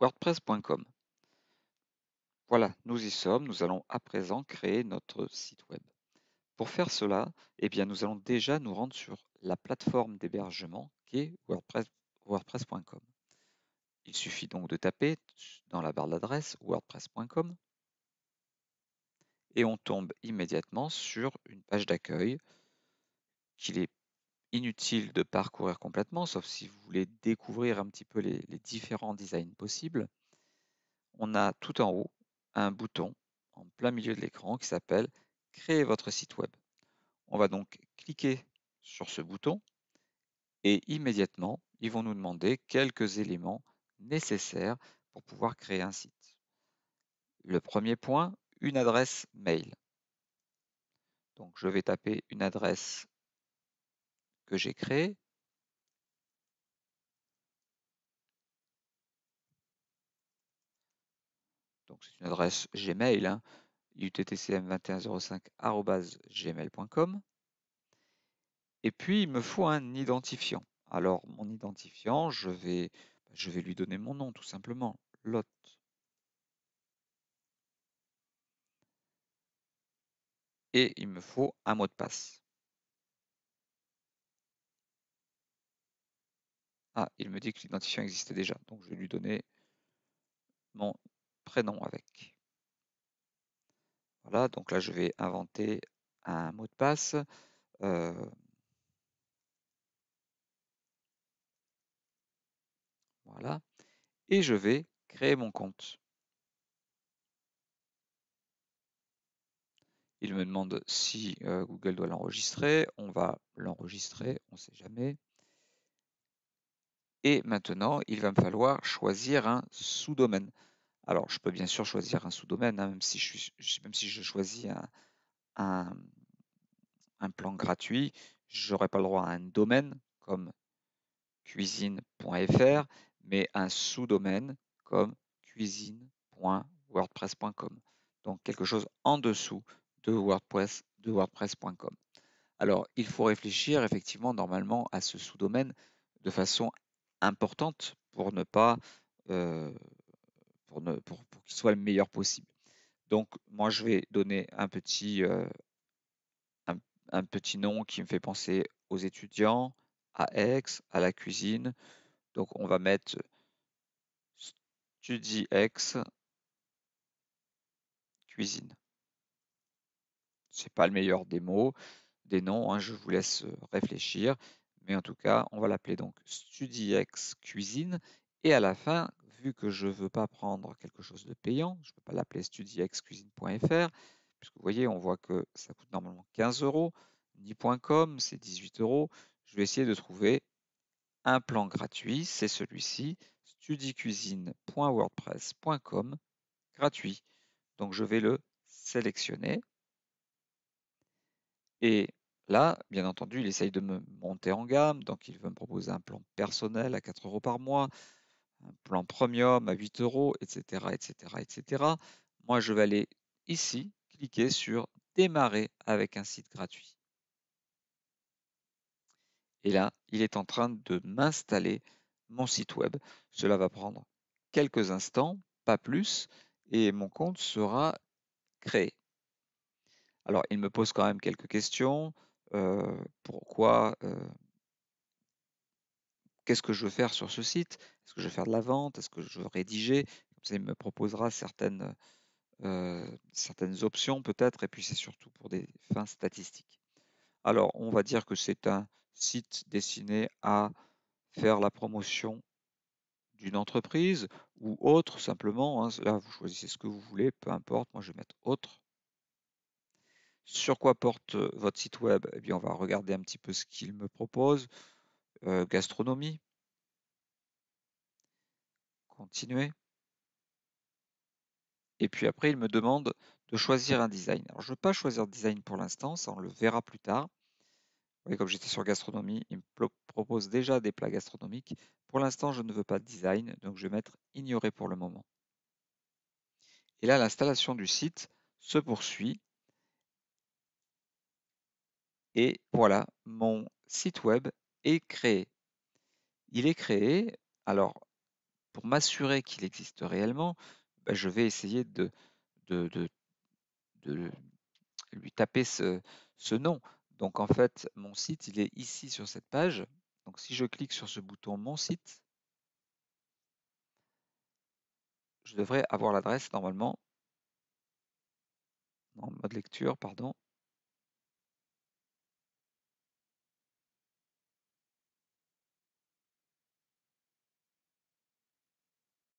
wordpress.com. Voilà, nous y sommes. Nous allons à présent créer notre site web. Pour faire cela, eh bien, nous allons déjà nous rendre sur la plateforme d'hébergement qui est WordPress, wordpress.com. Il suffit donc de taper dans la barre d'adresse wordpress.com et on tombe immédiatement sur une page d'accueil qui est inutile de parcourir complètement, sauf si vous voulez découvrir un petit peu les, différents designs possibles. On a tout en haut un bouton en plein milieu de l'écran qui s'appelle Créer votre site web. On va donc cliquer sur ce bouton et immédiatement, ils vont nous demander quelques éléments nécessaires pour pouvoir créer un site. Le premier point, une adresse mail. Donc je vais taper une adresse que j'ai créé. Donc c'est une adresse Gmail, hein, uttcm2105.gmail.com. Et puis il me faut un identifiant. Alors mon identifiant, je vais, je vais lui donner mon nom tout simplement, Lot. Et il me faut un mot de passe. Ah, il me dit que l'identifiant existait déjà, donc je vais lui donner mon prénom avec. Voilà, donc là je vais inventer un mot de passe. Euh, voilà, et je vais créer mon compte. Il me demande si euh, Google doit l'enregistrer. On va l'enregistrer, on ne sait jamais. Et maintenant, il va me falloir choisir un sous-domaine. Alors, je peux bien sûr choisir un sous-domaine, hein, même, si je, choisis un, plan gratuit, je n'aurai pas le droit à un domaine comme cuisine.fr, mais un sous-domaine comme cuisine.wordpress.com. Donc quelque chose en dessous de WordPress, de WordPress.com. Alors, il faut réfléchir effectivement normalement à ce sous-domaine de façon importante pour ne pas pour, qu'il soit le meilleur possible. Donc moi je vais donner un petit un, petit nom qui me fait penser aux étudiants, à Aix, à la cuisine. Donc on va mettre Study X cuisine. C'est pas le meilleur des mots, des noms. Hein, je vous laisse réfléchir. Mais en tout cas, on va l'appeler donc Studiex Cuisine. Et à la fin, vu que je ne veux pas prendre quelque chose de payant, je ne peux pas l'appeler StudiexCuisine.fr cuisinefr puisque vous voyez, on voit que ça coûte normalement 15 euros, ni.com, c'est 18 euros. Je vais essayer de trouver un plan gratuit, c'est celui-ci, studiecuisine.wordpress.com, gratuit. Donc je vais le sélectionner. Et Là, bien entendu, il essaye de me monter en gamme, donc il veut me proposer un plan personnel à 4 euros par mois, un plan premium à 8 euros, etc., etc., etc. Moi, je vais aller ici, cliquer sur démarrer avec un site gratuit. Et là, il est en train de m'installer mon site web. Cela va prendre quelques instants, pas plus, et mon compte sera créé. Alors, il me pose quand même quelques questions. Euh, pourquoi euh, qu'est-ce que je veux faire sur ce site Est-ce que je veux faire de la vente Est-ce que je veux rédiger il me proposera certaines, euh, certaines options peut-être, et puis c'est surtout pour des fins statistiques. Alors, on va dire que c'est un site destiné à faire la promotion d'une entreprise ou autre simplement. Hein, là, vous choisissez ce que vous voulez, peu importe. Moi, je vais mettre autre. Sur quoi porte votre site web Eh bien, on va regarder un petit peu ce qu'il me propose. gastronomie. Continuer. Et puis après, il me demande de choisir un design. Alors, je ne veux pas choisir design pour l'instant, ça on le verra plus tard. Vous voyez, comme j'étais sur gastronomie, il me propose déjà des plats gastronomiques. Pour l'instant, je ne veux pas de design, donc je vais mettre ignorer pour le moment. Et là, l'installation du site se poursuit et voilà, mon site web est créé. Il est créé, alors pour m'assurer qu'il existe réellement, bah, je vais essayer de, lui taper ce, ce, nom. Donc en fait, mon site, il est ici sur cette page. Donc si je clique sur ce bouton Mon site, je devrais avoir l'adresse normalement, en mode lecture, pardon,